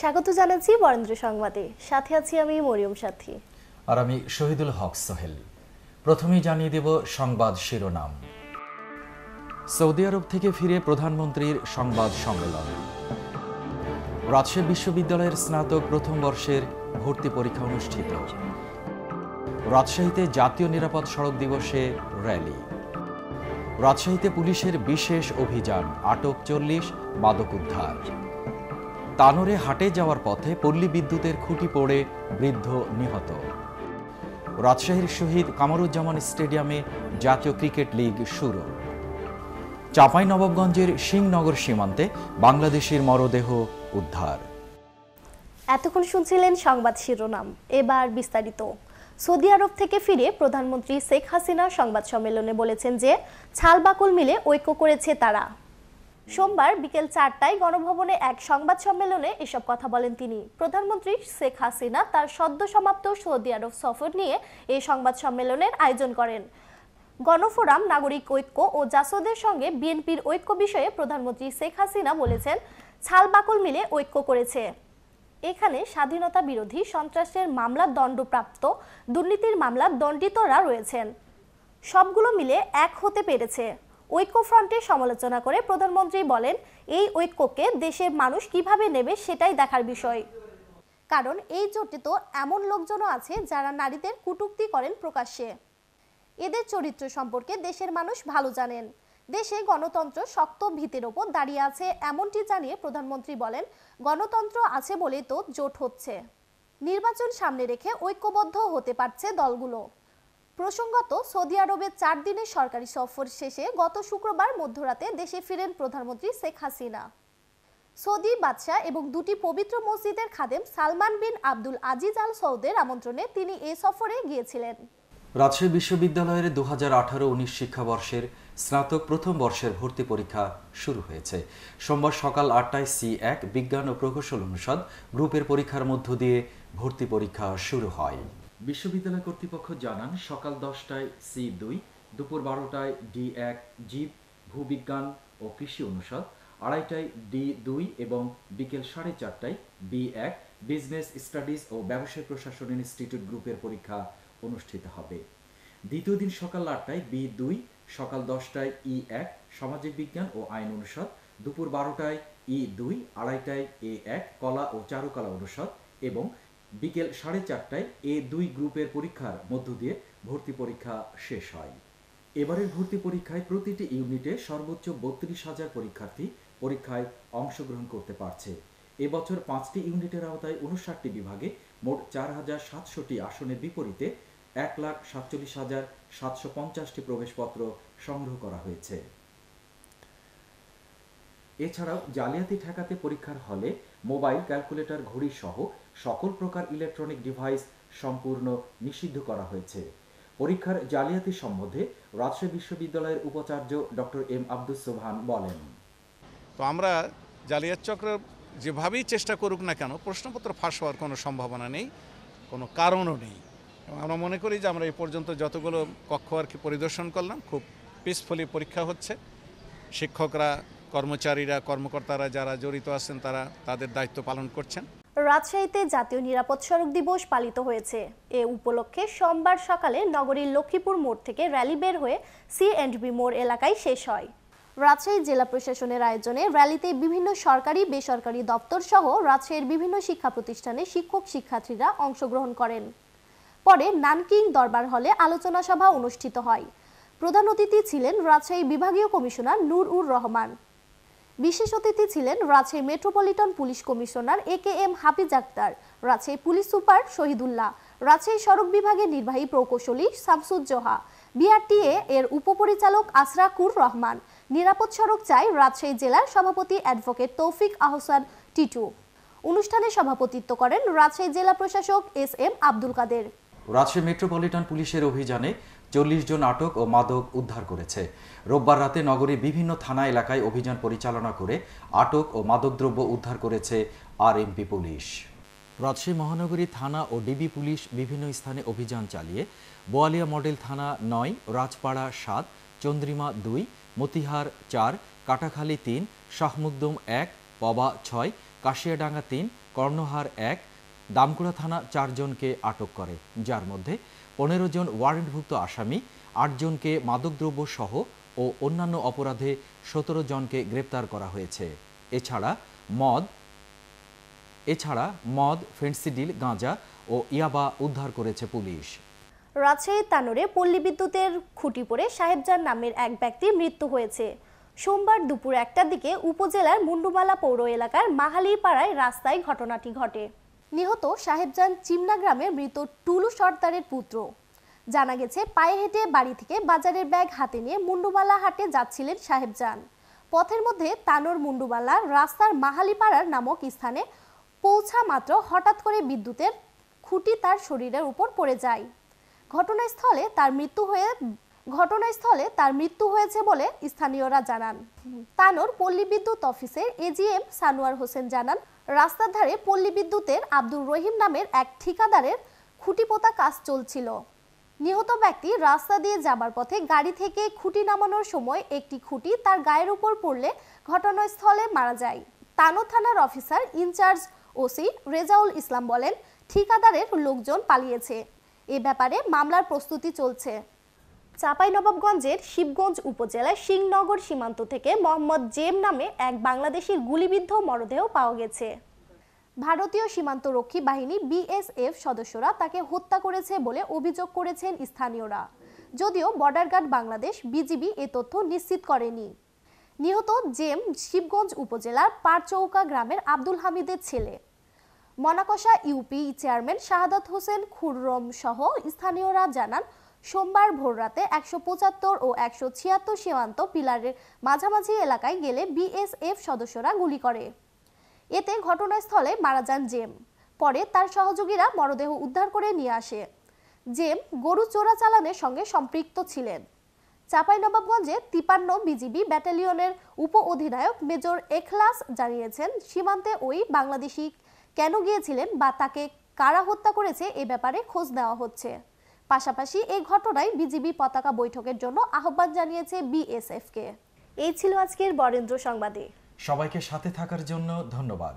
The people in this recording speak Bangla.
স্বাগত জানাচ্ছি বরেন্দ্র সংবাদে সাথে আছি আমি মরিয়ম সাথী আর আমি শহীদুল হক সোহেল প্রথমেই জানিয়ে দেব সংবাদ শিরোনাম সৌদি আরব থেকে ফিরে প্রধানমন্ত্রীর সংবাদ সম্মেলন রাজশাহী বিশ্ববিদ্যালয়ের স্নাতক প্রথম বর্ষের ভর্তি পরীক্ষা অনুষ্ঠিত রাজশাহীতে জাতীয় নিরাপদ সড়ক দিবসে র্যালি রাজশাহীতে পুলিশের বিশেষ অভিযান আটক চল্লিশ মাদক উদ্ধার তানোরে হাটে যাওয়ার পথে পল্লী বিদ্যুতের খুঁটি পড়ে বৃদ্ধ নিহত রাজশাহীর শহীদ কামরুজ্জামান স্টেডিয়ামে জাতীয় ক্রিকেট লিগ শুরু চাঁপাই নবাবগঞ্জের সিংনগর সীমান্তে বাংলাদেশের মরদেহ উদ্ধার এতক্ষণ শুনছিলেন সংবাদ শিরোনাম এবার বিস্তারিত সৌদি আরব থেকে ফিরে প্রধানমন্ত্রী শেখ হাসিনা সংবাদ সম্মেলনে বলেছেন যে ছালবাকুল মিলে ঐক্য করেছে তারা সোমবার বিকেল চারটায় গণভবনে এক সংবাদ সম্মেলনে এসব কথা বলেন তিনি প্রধানমন্ত্রী শেখ হাসিনা তার সদ্য সমাপ্ত সৌদি আরব সফর নিয়ে এই সংবাদ সম্মেলনের আয়োজন করেন গণফোরাম নাগরিক ঐক্য ও জাসদের সঙ্গে বিএনপির ঐক্য বিষয়ে প্রধানমন্ত্রী শেখ হাসিনা বলেছেন ছালবাকল মিলে ঐক্য করেছে এখানে স্বাধীনতা বিরোধী সন্ত্রাসের মামলা দণ্ডপ্রাপ্ত দুর্নীতির মামলা দণ্ডিতরা রয়েছেন সবগুলো মিলে এক হতে পেরেছে ঐক্যফ্রন্টের সমালোচনা করে প্রধানমন্ত্রী বলেন এই ঐক্যকে দেশের মানুষ কিভাবে নেবে সেটাই দেখার বিষয় কারণ এই জোটে তো এমন লোকজনও আছে যারা নারীদের কুটুক্তি করেন প্রকাশ্যে এদের চরিত্র সম্পর্কে দেশের মানুষ ভালো জানেন দেশে গণতন্ত্র শক্ত ভিতের ওপর দাঁড়িয়ে আছে এমনটি জানিয়ে প্রধানমন্ত্রী বলেন গণতন্ত্র আছে বলেই তো জোট হচ্ছে নির্বাচন সামনে রেখে ঐক্যবদ্ধ হতে পারছে দলগুলো প্রসঙ্গত সৌদি আরবে চার দিনের সরকারি সফর শেষে গত শুক্রবার মধ্যরাতে দেশে ফিরেন প্রধানমন্ত্রী শেখ হাসিনা সৌদি বাদশাহ এবং দুটি পবিত্র মসজিদের খাদেম সালমান বিন আব্দুল আজিজ আল সৌদের আমন্ত্রণে তিনি এ সফরে গিয়েছিলেন রাজশাহী বিশ্ববিদ্যালয়ের দু হাজার আঠারো উনিশ শিক্ষাবর্ষের স্নাতক প্রথম বর্ষের ভর্তি পরীক্ষা শুরু হয়েছে সোমবার সকাল আটটায় সি এক বিজ্ঞান ও প্রকৌশল অনুষদ গ্রুপের পরীক্ষার মধ্য দিয়ে ভর্তি পরীক্ষা শুরু হয় বিশ্ববিদ্যালয় কর্তৃপক্ষ জানান সকাল দশটায় সি দুই দুপুর বারোটায় ডি এক জীব ভূবিজ্ঞান ও কৃষি অনুষদ আড়াইটায় ডি দুই এবং বিকেল সাড়ে চারটায় বি এক বিজনেস স্টাডিজ ও ব্যবসায় প্রশাসন ইনস্টিটিউট গ্রুপের পরীক্ষা অনুষ্ঠিত হবে দ্বিতীয় দিন সকাল আটটায় বি দুই সকাল দশটায় ই এক সামাজিক বিজ্ঞান ও আইন অনুষদ দুপুর বারোটায় ই দুই আড়াইটায় এ এক কলা ও চারুকলা অনুষদ এবং বিকেল সাড়ে চারটায় এ দুই গ্রুপের পরীক্ষার মধ্য দিয়ে ভর্তি পরীক্ষা শেষ হয় এবারের ভর্তি পরীক্ষায় প্রতিটি ইউনিটে সর্বোচ্চ বত্রিশ হাজার পরীক্ষার্থী পরীক্ষায় অংশগ্রহণ করতে পারছে এবছর পাঁচটি ইউনিটের আওতায় উনষাটটি বিভাগে মোট চার হাজার সাতশোটি আসনের বিপরীতে এক লাখ সাতচল্লিশ হাজার সাতশো পঞ্চাশটি প্রবেশপত্র সংগ্রহ করা হয়েছে এছাড়াও জালিয়াতি ঠেকাতে পরীক্ষার হলে মোবাইল ক্যালকুলেটর ঘড়ি সহ সকল প্রকার ইলেকট্রনিক ডিভাইস সম্পূর্ণ নিষিদ্ধ করা হয়েছে পরীক্ষার জালিয়াতি সম্বন্ধে রাজশাহী বিশ্ববিদ্যালয়ের উপাচার্য ডক্টর এম আব্দুস সোহান বলেন তো আমরা জালিয়াত চক্র যেভাবেই চেষ্টা করুক না কেন প্রশ্নপত্র ফাঁস হওয়ার কোনো সম্ভাবনা নেই কোনো কারণও নেই আমরা মনে করি যে আমরা এই পর্যন্ত যতগুলো কক্ষ আর কি পরিদর্শন করলাম খুব পিসফুলি পরীক্ষা হচ্ছে শিক্ষকরা কর্মচারীরা কর্মকর্তারা যারা জড়িত আছেন তারা তাদের দায়িত্ব পালন করছেন রাজশাহীতে জাতীয় নিরাপদ সড়ক দিবস পালিত হয়েছে এ উপলক্ষে সোমবার সকালে নগরীর লক্ষ্মীপুর মোড় থেকে র্যালি বের হয়ে সি অ্যান্ড বি মোড় এলাকায় শেষ হয় রাজশাহী জেলা প্রশাসনের আয়োজনে র্যালিতে বিভিন্ন সরকারি বেসরকারি দপ্তর সহ রাজশাহীর বিভিন্ন শিক্ষা প্রতিষ্ঠানে শিক্ষক শিক্ষার্থীরা অংশগ্রহণ করেন পরে নানকিং দরবার হলে আলোচনা সভা অনুষ্ঠিত হয় প্রধান অতিথি ছিলেন রাজশাহী বিভাগীয় কমিশনার নুর উর রহমান বিশেষ অতিথি ছিলেন Rajshahi metropolitan police commissioner A K M Hafiz Akhtar Rajshahi police super Shahidullah Rajshahi সড়ক বিভাগের নির্বাহী প্রকৌশলী শামসুজ্জোহা বিআরটিএ এর উপপরিচালক আসরাকুর রহমান নিরাপদ সড়ক চাই রাজশাহী জেলার সভাপতি অ্যাডভোকেট তৌফিক আহসান টিটু অনুষ্ঠানে সভাপতিত্ব করেন রাজশাহী জেলা প্রশাসক S M Abdul Kader Rajshahi metropolitan পুলিশের অভিযানে চল্লিশ জন আটক ও মাদক উদ্ধার করেছে রোববার রাতে নগরীর বিভিন্ন থানা এলাকায় অভিযান পরিচালনা করে আটক ও মাদকদ্রব্য উদ্ধার করেছে আরএমপি পুলিশ রাজশাহী মহানগরী থানা ও ডিবি পুলিশ বিভিন্ন স্থানে অভিযান চালিয়ে বোয়ালিয়া মডেল থানা নয় রাজপাড়া সাত চন্দ্রিমা দুই মতিহার চার কাটাখালী তিন শাহমুদ্দম এক পবা ছয় কাশিয়াডাঙ্গা তিন কর্ণহার এক দামকুড়া থানা চারজনকে আটক করে যার মধ্যে পনেরো জন ওয়ারেন্টভুক্ত আসামি আটজনকে মাদকদ্রব্য সহ ও অন্যান্য অপরাধে সতেরো জনকে গ্রেপ্তার করা হয়েছে এছাড়া মদ এছাড়া মদ ফেন্সিডিল গাঁজা ও ইয়াবা উদ্ধার করেছে পুলিশ রাজশাহী তানোরে পল্লী বিদ্যুতের খুঁটি পড়ে সাহেবজান নামের এক ব্যক্তির মৃত্যু হয়েছে সোমবার দুপুর একটার দিকে উপজেলার মুন্ডুমালা পৌর এলাকার মাহালি পাড়ায় রাস্তায় ঘটনাটি ঘটে নিহত সাহেবজান চিমনা গ্রামের মৃত টুলু সর্দারের পুত্র জানা গেছে পায়ে হেঁটে বাড়ি থেকে বাজারের ব্যাগ হাতে নিয়ে মুন্ডুবালা হাটে যাচ্ছিলেন সাহেবজান পথের মধ্যে তানোর মুন্ডুবালা রাস্তার মাহালিপাড়ার নামক স্থানে পৌঁছা মাত্র হঠাৎ করে বিদ্যুতের খুঁটি তার শরীরের উপর পড়ে যায় ঘটনাস্থলে তার মৃত্যু হয়ে ঘটনাস্থলে তার মৃত্যু হয়েছে বলে স্থানীয়রা জানান তানোর পল্লী বিদ্যুৎ অফিসের এজিএম সানোয়ার হোসেন জানান রাস্তার ধারে পল্লী বিদ্যুতের আব্দুর রহিম নামের এক ঠিকাদারের খুঁটি পোতা কাজ চলছিল নিহত ব্যক্তি রাস্তা দিয়ে যাবার পথে গাড়ি থেকে খুঁটি নামানোর সময় একটি খুঁটি তার গায়ের উপর পড়লে ঘটনাস্থলে মারা যায় তানো থানার officer in-charge OC Rezaul Islam বলেন ঠিকাদারের লোকজন পালিয়েছে এ ব্যাপারে মামলার প্রস্তুতি চলছে চাঁপাইনবাবগঞ্জের শিবগঞ্জ উপজেলায় সিংনগর সীমান্ত থেকে মোহাম্মদ জেম নামে এক বাংলাদেশির গুলিবিদ্ধ মরদেহ পাওয়া গেছে ভারতীয় সীমান্তরক্ষী বাহিনী বিএসএফ সদস্যরা তাকে হত্যা করেছে বলে অভিযোগ করেছেন স্থানীয়রা যদিও বর্ডার গার্ড বাংলাদেশ বিজিবি এ তথ্য নিশ্চিত করেনি নিহত জেম শিবগঞ্জ উপজেলার পারচৌকা গ্রামের আব্দুল হামিদের ছেলে মনাকষা ইউপি চেয়ারম্যান শাহাদাত হোসেন খুররম সহ স্থানীয়রা জানান সোমবার ভোররাতে একশো পঁচাত্তর ও একশো ছিয়াত্তর সীমান্ত পিলারের মাঝামাঝি এলাকায় গেলে বিএসএফ সদস্যরা গুলি করে এতে ঘটনাস্থলে মারা যান জেম পরে তার সহযোগীরা মরদেহ উদ্ধার করে নিয়ে আসে জেম গরু চোরাচালানের সঙ্গে সম্পৃক্ত ছিলেন চাঁপাইনবাবগঞ্জে তিপান্ন বিজিবি ব্যাটালিয়নের উপ অধিনায়ক মেজর এখলাস জানিয়েছেন সীমান্তে ওই বাংলাদেশি কেন গিয়েছিলেন বা তাকে কারা হত্যা করেছে এ ব্যাপারে খোঁজ নেওয়া হচ্ছে পাশাপাশি এই ঘটনায় বিজিবি পতাকা বৈঠকের জন্য আহ্বান জানিয়েছে বিএসএফকে এই ছিল আজকের বরেন্দ্র সংবাদে সবাইকে সাথে থাকার জন্য ধন্যবাদ